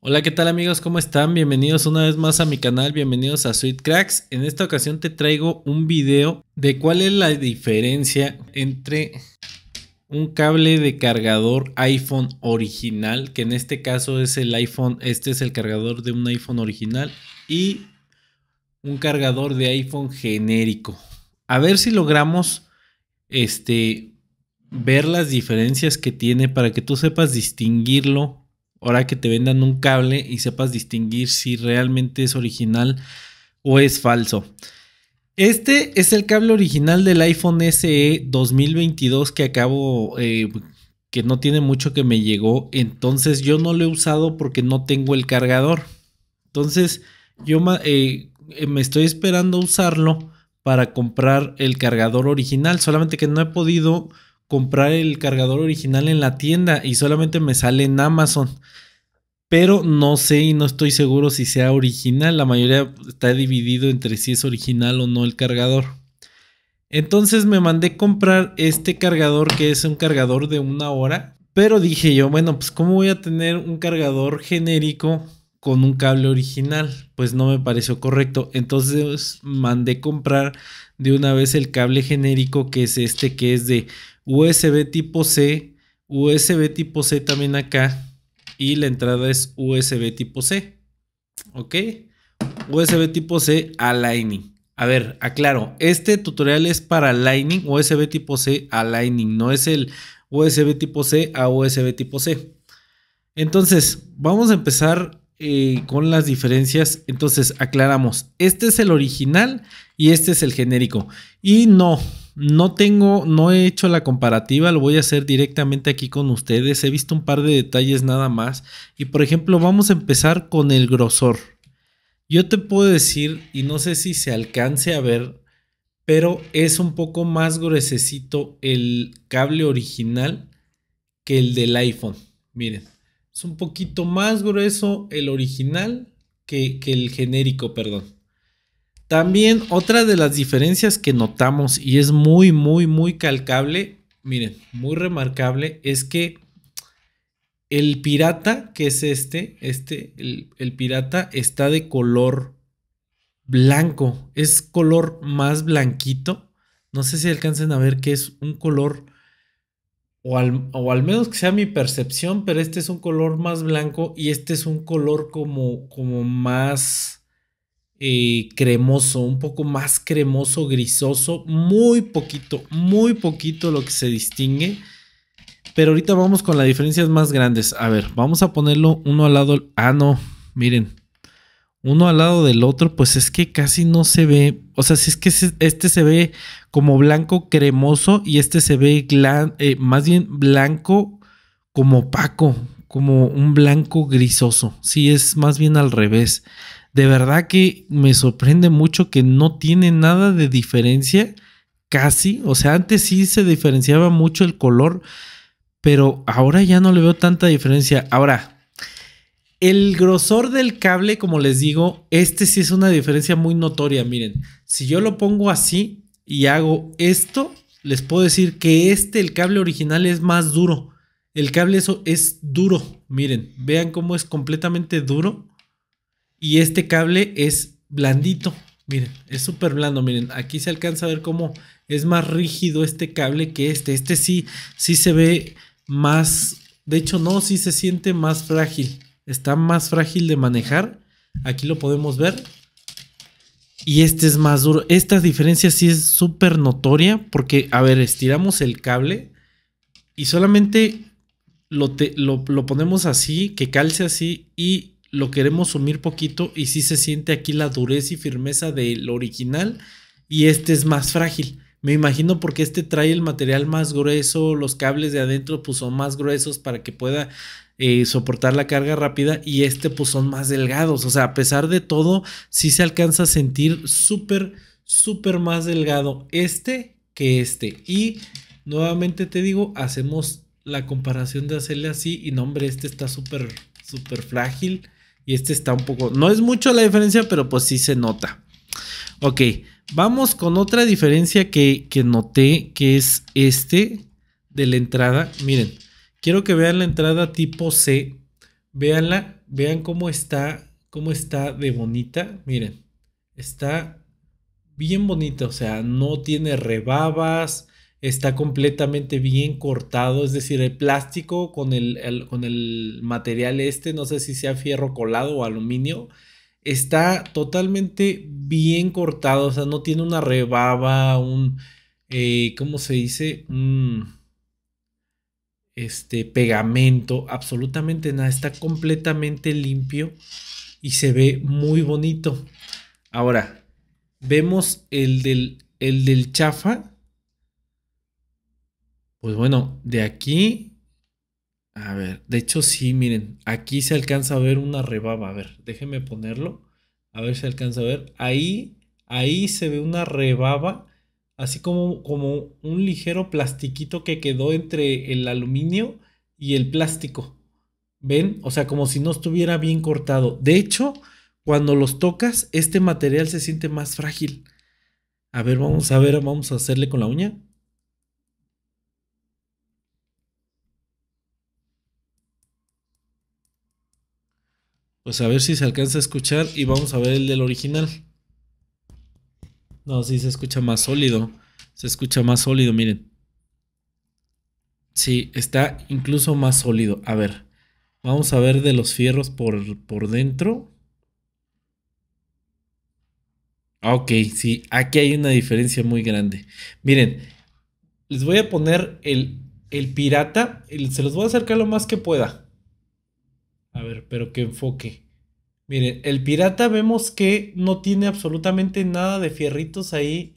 Hola, ¿qué tal amigos? ¿Cómo están? Bienvenidos una vez más a mi canal, bienvenidos a Sweet Cracks. En esta ocasión te traigo un video de cuál es la diferencia entre un cable de cargador iPhone original, que en este caso es el iPhone, este es el cargador de un iPhone original y un cargador de iPhone genérico. A ver si logramos este ver las diferencias que tiene para que tú sepas distinguirlo Ahora que te vendan un cable y sepas distinguir si realmente es original o es falso. Este es el cable original del iPhone SE 2022 que acabo, eh, que no tiene mucho que me llegó. Entonces yo no lo he usado porque no tengo el cargador. Entonces yo eh, me estoy esperando usarlo para comprar el cargador original. Solamente que no he podido comprar el cargador original en la tienda y solamente me sale en Amazon. Pero no sé y no estoy seguro si sea original. La mayoría está dividido entre si es original o no el cargador. Entonces me mandé comprar este cargador que es un cargador de una hora. Pero dije yo, bueno, pues ¿cómo voy a tener un cargador genérico con un cable original? Pues no me pareció correcto. Entonces mandé comprar de una vez el cable genérico que es este que es de USB tipo C, USB tipo C también acá y la entrada es USB tipo C. ¿Ok? USB tipo C a Lightning. A ver, aclaro, este tutorial es para Lightning, USB tipo C a Lightning, no es el USB tipo C a USB tipo C. Entonces, vamos a empezar eh, con las diferencias. Entonces, aclaramos, este es el original y este es el genérico. Y no, no tengo, no he hecho la comparativa, lo voy a hacer directamente aquí con ustedes. He visto un par de detalles nada más. Y por ejemplo, vamos a empezar con el grosor. Yo te puedo decir, y no sé si se alcance a ver, pero es un poco más gruesecito el cable original que el del iPhone. Miren, es un poquito más grueso el original que, que el genérico, perdón. También otra de las diferencias que notamos y es muy, muy, muy calcable, miren, muy remarcable, es que el pirata, que es este, este, el, pirata está de color blanco, es color más blanquito. No sé si alcancen a ver que es un color, o al, o al, menos que sea mi percepción, pero este es un color más blanco y este es un color como, como más eh, cremoso, un poco más cremoso, grisoso, muy poquito, muy poquito lo que se distingue. Pero ahorita vamos con las diferencias más grandes. A ver, vamos a ponerlo uno al lado. Ah, no, miren. Uno al lado del otro, pues es que casi no se ve. O sea, si es que este se ve como blanco cremoso y este se ve eh, más bien blanco como opaco, como un blanco grisoso. si es más bien al revés de verdad que me sorprende mucho que no tiene nada de diferencia, casi. O sea, antes sí se diferenciaba mucho el color, pero ahora ya no le veo tanta diferencia. Ahora, el grosor del cable, como les digo, este sí es una diferencia muy notoria. Miren, si yo lo pongo así y hago esto, les puedo decir que este, el cable original, es más duro. El cable eso es duro. Miren, vean cómo es completamente duro. Y este cable es blandito. Miren, es súper blando. Miren, aquí se alcanza a ver cómo es más rígido este cable que este. Este sí, sí se ve más. De hecho, no, sí se siente más frágil. Está más frágil de manejar. Aquí lo podemos ver. Y este es más duro. Esta diferencia sí es súper notoria. Porque, a ver, estiramos el cable. Y solamente lo, lo, lo ponemos así, que calce así. Y lo queremos sumir poquito y sí se siente aquí la dureza y firmeza del original y este es más frágil. Me imagino porque este trae el material más grueso, los cables de adentro pues son más gruesos para que pueda eh, soportar la carga rápida y este pues son más delgados. O sea, a pesar de todo, sí se alcanza a sentir súper, súper más delgado este que este. Y nuevamente te digo, hacemos la comparación de hacerle así y no hombre, este está súper, súper frágil. Y este está un poco... No es mucho la diferencia, pero pues sí se nota. Ok, vamos con otra diferencia que, que noté, que es este de la entrada. Miren, quiero que vean la entrada tipo C. Veanla, vean cómo está, cómo está de bonita. Miren, está bien bonita, o sea, no tiene rebabas, está completamente bien cortado, es decir, el plástico con el, con el material este, no sé si sea fierro colado o aluminio, está totalmente bien cortado, o sea, no tiene una rebaba, un, eh, ¿cómo se dice? Un, este pegamento, absolutamente nada, está completamente limpio y se ve muy bonito. Ahora, vemos el del, el del chafa pues bueno, de aquí. A ver, de hecho sí, miren, aquí se alcanza a ver una rebaba. A ver, déjenme ponerlo. A ver si alcanza a ver. Ahí, ahí se ve una rebaba. Así como, como un ligero plastiquito que quedó entre el aluminio y el plástico. ¿Ven? O sea, como si no estuviera bien cortado. De hecho, cuando los tocas, este material se siente más frágil. A ver, vamos a ver, vamos a hacerle con la uña. Pues a ver si se alcanza a escuchar y vamos a ver el del original. No, sí se escucha más sólido. Se escucha más sólido, miren. Sí, está incluso más sólido. A ver, vamos a ver de los fierros por, por dentro. Ah, ok, sí, aquí hay una diferencia muy grande. Miren, les voy a poner el, el pirata. se los voy a acercar lo más que pueda. A ver, pero qué enfoque. Miren, el pirata vemos que no tiene absolutamente nada de fierritos ahí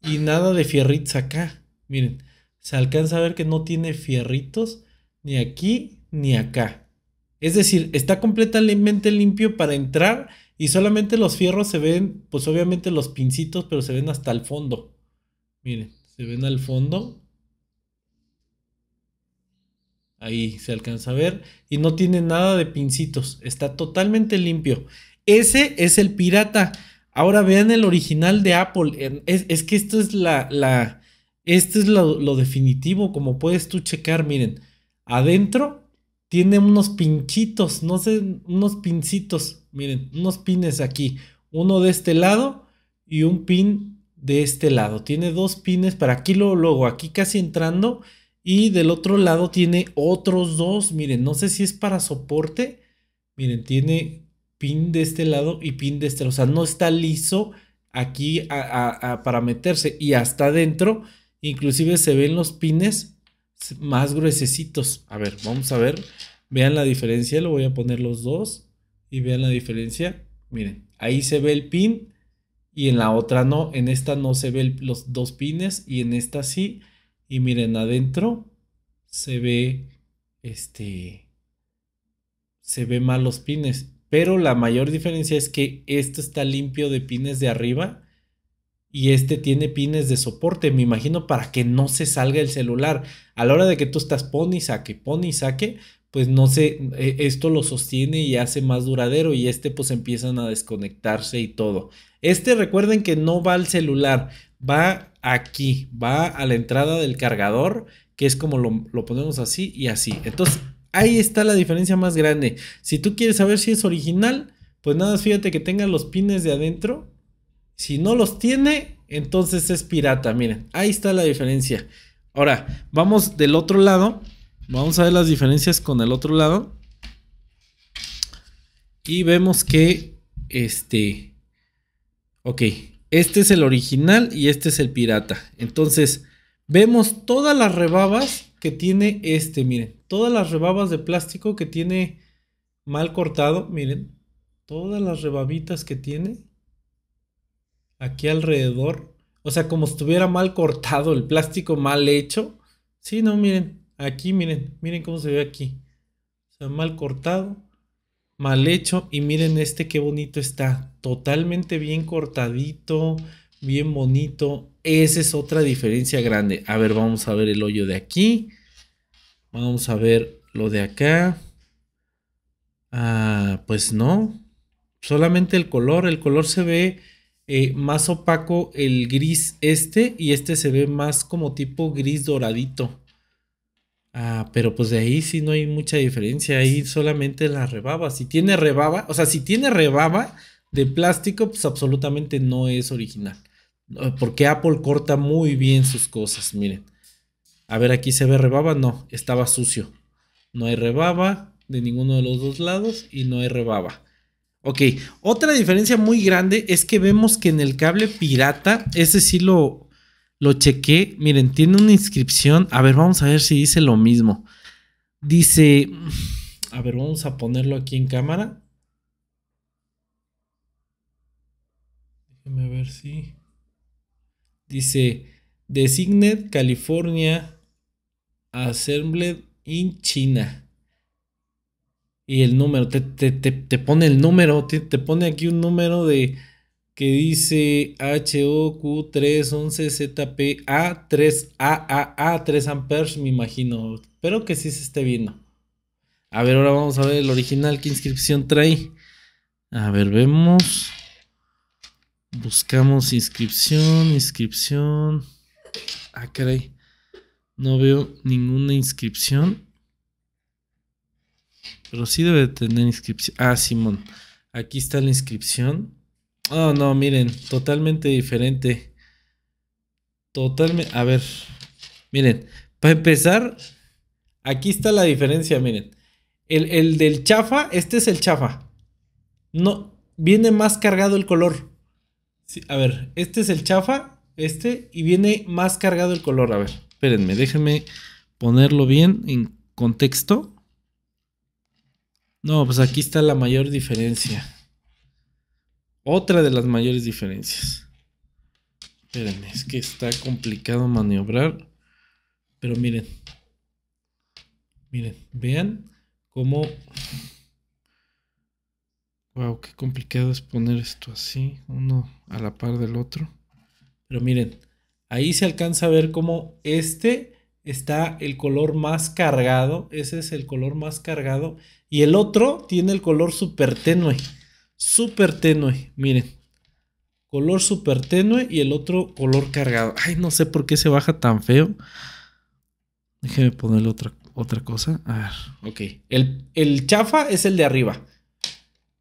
y nada de fierritos acá. Miren, se alcanza a ver que no tiene fierritos ni aquí ni acá. Es decir, está completamente limpio para entrar y solamente los fierros se ven, pues obviamente los pincitos, pero se ven hasta el fondo. Miren, se ven al fondo Ahí se alcanza a ver. Y no tiene nada de pincitos. Está totalmente limpio. Ese es el pirata. Ahora vean el original de Apple. Es, que esto es la. la esto es lo, lo, definitivo. Como puedes tú checar, miren. Adentro tiene unos pinchitos. No sé, unos pincitos. Miren, unos pines aquí. Uno de este lado y un pin de este lado. Tiene dos pines para aquí luego, luego aquí casi entrando y del otro lado tiene otros dos. Miren, no sé si es para soporte. Miren, tiene pin de este lado y pin de este lado. O sea, no está liso aquí para meterse. Y hasta adentro, inclusive se ven los pines más gruesecitos. A ver, vamos a ver. Vean la diferencia. Lo voy a poner los dos. Y vean la diferencia. Miren, ahí se ve el pin. Y en la otra no. En esta no se ven los dos pines. Y en esta sí. Y miren, adentro se ve este se ve mal los pines, pero la mayor diferencia es que esto está limpio de pines de arriba y este tiene pines de soporte, me imagino para que no se salga el celular. A la hora de que tú estás pon y saque, pon y saque, pues no sé, e, esto lo sostiene y hace más duradero y este pues empiezan a desconectarse y todo. Este recuerden que no va al celular, va aquí, va a la entrada del cargador, que es como lo, ponemos así y así. Entonces, ahí está la diferencia más grande. Si tú quieres saber si es original, pues nada, fíjate que tenga los pines de adentro. Si no los tiene, entonces es pirata. Miren, ahí está la diferencia. Ahora, vamos del otro lado. Vamos a ver las diferencias con el otro lado. Y vemos que este... Ok, este es el original y este es el pirata. Entonces, vemos todas las rebabas que tiene este, miren. Todas las rebabas de plástico que tiene mal cortado, miren. Todas las rebabitas que tiene aquí alrededor. O sea, como estuviera mal cortado el plástico, mal hecho. Sí, no, miren. Aquí, miren. Miren cómo se ve aquí. O sea, mal cortado mal hecho. Y miren este qué bonito está. Totalmente bien cortadito, bien bonito. Esa es otra diferencia grande. A ver, vamos a ver el hoyo de aquí. Vamos a ver lo de acá. Ah, pues no. Solamente el color. El color se ve eh, más opaco el gris este y este se ve más como tipo gris doradito. Ah, pero pues de ahí sí no hay mucha diferencia. Ahí solamente la rebaba. Si tiene rebaba, o sea, si tiene rebaba de plástico, pues absolutamente no es original. Ah, porque Apple corta muy bien sus cosas, miren. A ver, aquí se ve rebaba. No, estaba sucio. No hay rebaba de ninguno de los dos lados y no hay rebaba. Ok, otra diferencia muy grande es que vemos que en el cable pirata, ese sí lo, lo chequé, miren, tiene una inscripción. A ver, vamos a ver si dice lo mismo. Dice, a ver, vamos a ponerlo aquí en cámara. Déjenme ver si. Dice, Designed California Assembled in China. Y el número, te, te pone el número, te, pone aquí un número de que dice hoq 311 zpa 3 A, 3 amperes, me imagino. Espero que sí se esté viendo. A ver, ahora vamos a ver el original, qué inscripción trae. A ver, vemos. Buscamos inscripción, inscripción. Ah, caray. No veo ninguna inscripción. Pero sí debe tener inscripción. Ah, Simón. Aquí está la inscripción. Oh, no, miren, totalmente diferente. Totalmente... A ver, miren, para empezar, aquí está la diferencia, miren. El, del chafa, este es el chafa. No, viene más cargado el color. a ver, este es el chafa, este, y viene más cargado el color. A ver, espérenme, déjenme ponerlo bien en contexto. No, pues aquí está la mayor diferencia. Otra de las mayores diferencias. Espérenme, es que está complicado maniobrar. Pero miren. Miren, vean cómo... Wow, qué complicado es poner esto así, uno a la par del otro. Pero miren, ahí se alcanza a ver cómo este está el color más cargado, ese es el color más cargado, y el otro tiene el color súper tenue súper tenue, miren. Color súper tenue y el otro color cargado. Ay, no sé por qué se baja tan feo. Déjeme ponerle otra, otra cosa. A ver, ok. El, chafa es el de arriba.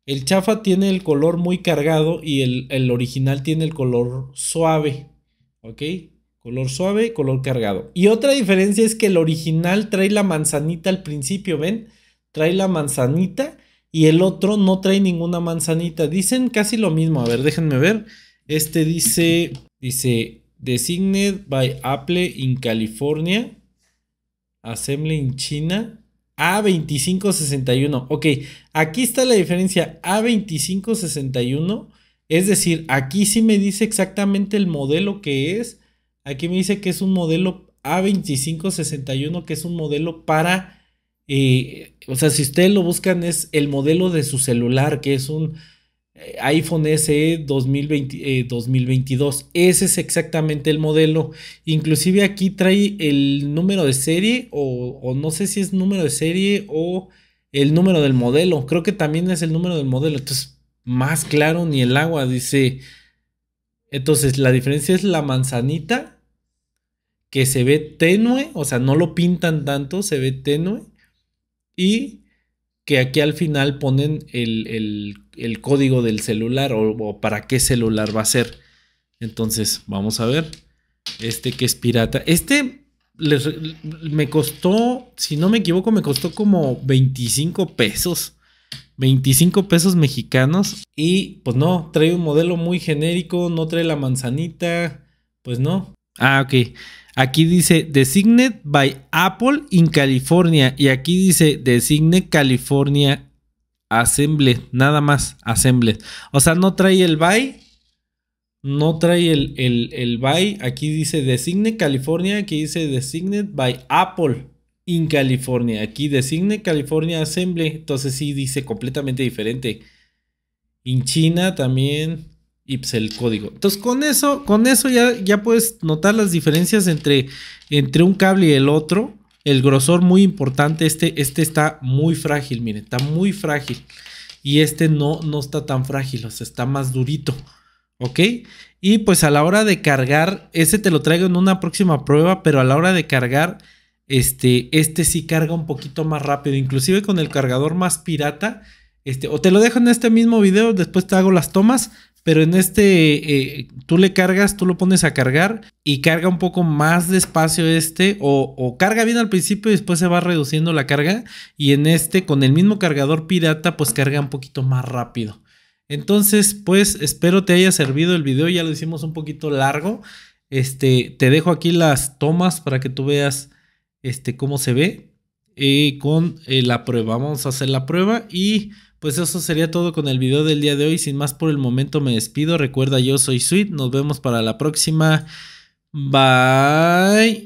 El chafa tiene el color muy cargado y el, el, original tiene el color suave. ¿Ok? Color suave, color cargado. Y otra diferencia es que el original trae la manzanita al principio, ¿ven? Trae la manzanita y el otro no trae ninguna manzanita. Dicen casi lo mismo. A ver, déjenme ver. Este dice, dice, designed by Apple in California, Assembly in China, A2561. Ok, aquí está la diferencia. A2561, es decir, aquí sí me dice exactamente el modelo que es. Aquí me dice que es un modelo A2561, que es un modelo para o sea, si ustedes lo buscan, es el modelo de su celular, que es un eh, iPhone SE 2020, 2022. Ese es exactamente el modelo. Inclusive aquí trae el número de serie o, o, no sé si es número de serie o el número del modelo. Creo que también es el número del modelo. Entonces, más claro ni el agua, dice. Entonces, la diferencia es la manzanita que se ve tenue, o sea, no lo pintan tanto, se ve tenue y que aquí al final ponen el, código del celular o, para qué celular va a ser. Entonces, vamos a ver. Este que es pirata. Este me costó, si no me equivoco, me costó como 25 pesos. 25 pesos mexicanos. Y pues no, trae un modelo muy genérico, no trae la manzanita. Pues no. Ah, ok. Aquí dice Designed by Apple in California. Y aquí dice Designed California Assembly. Nada más Assembly. O sea, no trae el by. No trae el, by. Aquí dice Designed California. Aquí dice Designed by Apple in California. Aquí designe California Assembly. Entonces sí dice completamente diferente. En China también y pues, el código. Entonces, con eso, con eso ya, ya puedes notar las diferencias entre, entre un cable y el otro. El grosor muy importante, este, este está muy frágil, miren, está muy frágil. Y este no, no está tan frágil, o sea, está más durito. ¿Ok? Y pues a la hora de cargar, ese te lo traigo en una próxima prueba, pero a la hora de cargar, este, este sí carga un poquito más rápido, inclusive con el cargador más pirata. Este, o te lo dejo en este mismo video, después te hago las tomas pero en este eh, tú le cargas, tú lo pones a cargar y carga un poco más despacio este o, carga bien al principio y después se va reduciendo la carga y en este con el mismo cargador pirata pues carga un poquito más rápido. Entonces pues espero te haya servido el video, ya lo hicimos un poquito largo. Este, te dejo aquí las tomas para que tú veas este, cómo se ve eh, con eh, la prueba. Vamos a hacer la prueba y... Pues eso sería todo con el video del día de hoy. Sin más por el momento me despido. Recuerda, yo soy Sweet. Nos vemos para la próxima. Bye.